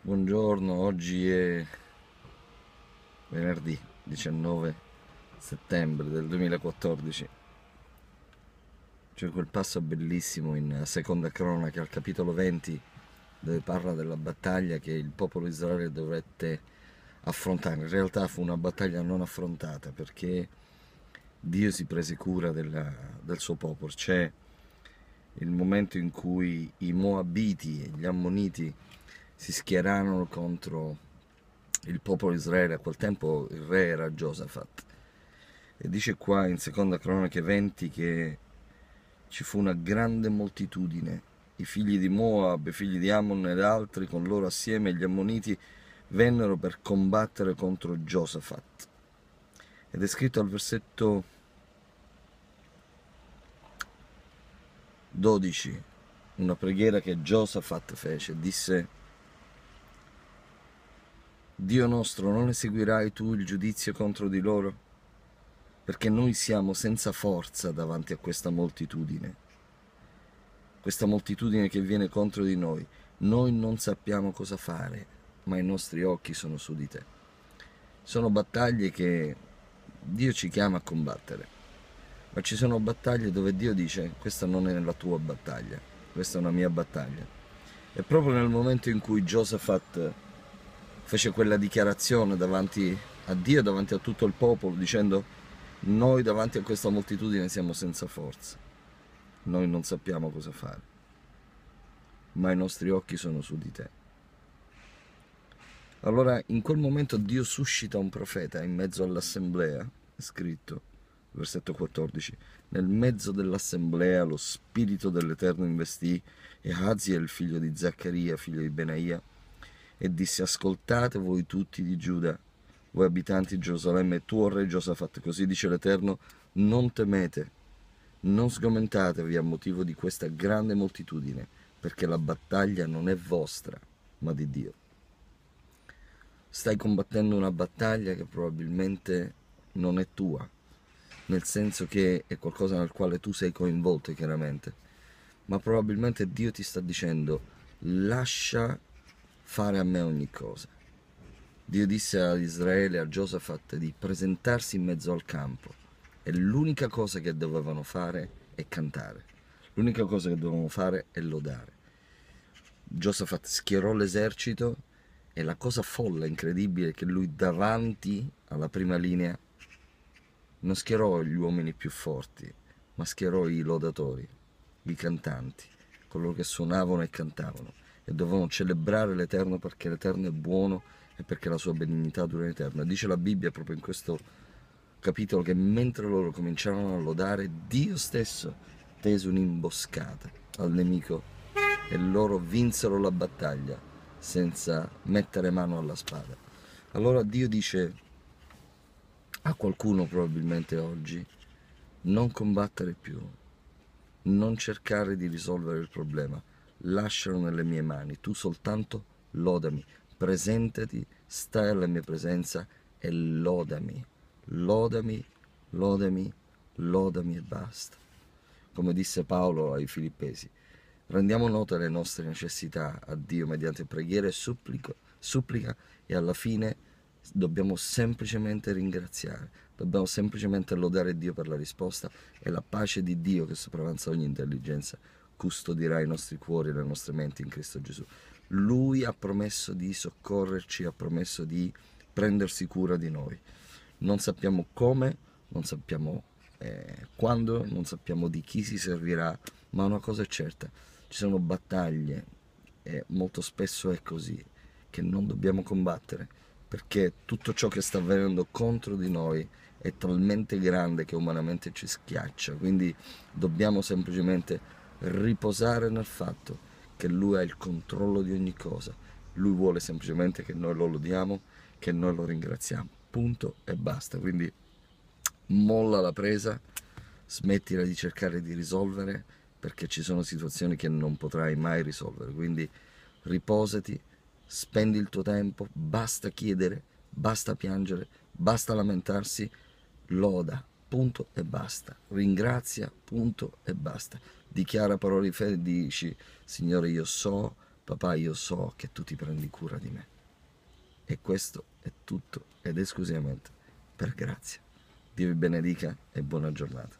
Buongiorno, oggi è venerdì 19 settembre del 2014. C'è quel passo bellissimo in Seconda Cronaca, al capitolo 20, dove parla della battaglia che il popolo israele dovette affrontare. In realtà fu una battaglia non affrontata perché Dio si prese cura della, del suo popolo. C'è il momento in cui i Moabiti e gli Ammoniti si schierarono contro il popolo di Israele. A quel tempo il re era Giosafat. E dice qua in seconda cronache 20 che ci fu una grande moltitudine. I figli di Moab, i figli di Ammon ed altri, con loro assieme gli ammoniti, vennero per combattere contro Giosafat. Ed è scritto al versetto 12, una preghiera che Giosafat fece, disse Dio nostro, non eseguirai tu il giudizio contro di loro? Perché noi siamo senza forza davanti a questa moltitudine, questa moltitudine che viene contro di noi. Noi non sappiamo cosa fare, ma i nostri occhi sono su di te. Sono battaglie che Dio ci chiama a combattere ma ci sono battaglie dove Dio dice questa non è la tua battaglia, questa è una mia battaglia. E proprio nel momento in cui Josaphat fece quella dichiarazione davanti a Dio davanti a tutto il popolo dicendo noi davanti a questa moltitudine siamo senza forza, noi non sappiamo cosa fare, ma i nostri occhi sono su di te. Allora in quel momento Dio suscita un profeta in mezzo all'assemblea, è scritto, versetto 14, nel mezzo dell'assemblea lo spirito dell'Eterno investì e Haziel, figlio di Zaccaria, figlio di Benaia, e disse ascoltate voi tutti di Giuda, voi abitanti di Gerusalemme e tu, o re Giosafat, così dice l'Eterno, non temete, non sgomentatevi a motivo di questa grande moltitudine, perché la battaglia non è vostra, ma di Dio. Stai combattendo una battaglia che probabilmente non è tua, nel senso che è qualcosa nel quale tu sei coinvolto chiaramente, ma probabilmente Dio ti sta dicendo lascia fare a me ogni cosa. Dio disse ad Israele e a Giosafat di presentarsi in mezzo al campo e l'unica cosa che dovevano fare è cantare, l'unica cosa che dovevano fare è lodare. Giosafat schierò l'esercito e la cosa folle, incredibile, è che lui davanti alla prima linea non schierò gli uomini più forti, ma schierò i lodatori, i cantanti, coloro che suonavano e cantavano e dovevano celebrare l'Eterno perché l'Eterno è buono e perché la sua benignità dura in eterno. Dice la Bibbia proprio in questo capitolo che mentre loro cominciarono a lodare, Dio stesso tese un'imboscata al nemico e loro vinsero la battaglia senza mettere mano alla spada. Allora Dio dice a qualcuno probabilmente oggi non combattere più, non cercare di risolvere il problema, lascialo nelle mie mani, tu soltanto lodami, presentati, stai alla mia presenza e lodami, lodami, lodami, lodami e basta. Come disse Paolo ai Filippesi, rendiamo note le nostre necessità a Dio mediante preghiere e supplico, supplica e alla fine dobbiamo semplicemente ringraziare, dobbiamo semplicemente lodare Dio per la risposta e la pace di Dio che sopravanza ogni intelligenza custodirà i nostri cuori e le nostre menti in Cristo Gesù. Lui ha promesso di soccorrerci, ha promesso di prendersi cura di noi. Non sappiamo come, non sappiamo eh, quando, non sappiamo di chi si servirà, ma una cosa è certa, ci sono battaglie, e molto spesso è così, che non dobbiamo combattere, perché tutto ciò che sta avvenendo contro di noi è talmente grande che umanamente ci schiaccia, quindi dobbiamo semplicemente riposare nel fatto che Lui ha il controllo di ogni cosa. Lui vuole semplicemente che noi lo lodiamo, che noi lo ringraziamo. Punto e basta. Quindi molla la presa, smettila di cercare di risolvere perché ci sono situazioni che non potrai mai risolvere. Quindi riposati, spendi il tuo tempo, basta chiedere, basta piangere, basta lamentarsi, loda, punto e basta. Ringrazia, punto e basta dichiara parole di fede e dici, Signore io so, papà io so che tu ti prendi cura di me. E questo è tutto ed esclusivamente per grazia. Dio vi benedica e buona giornata.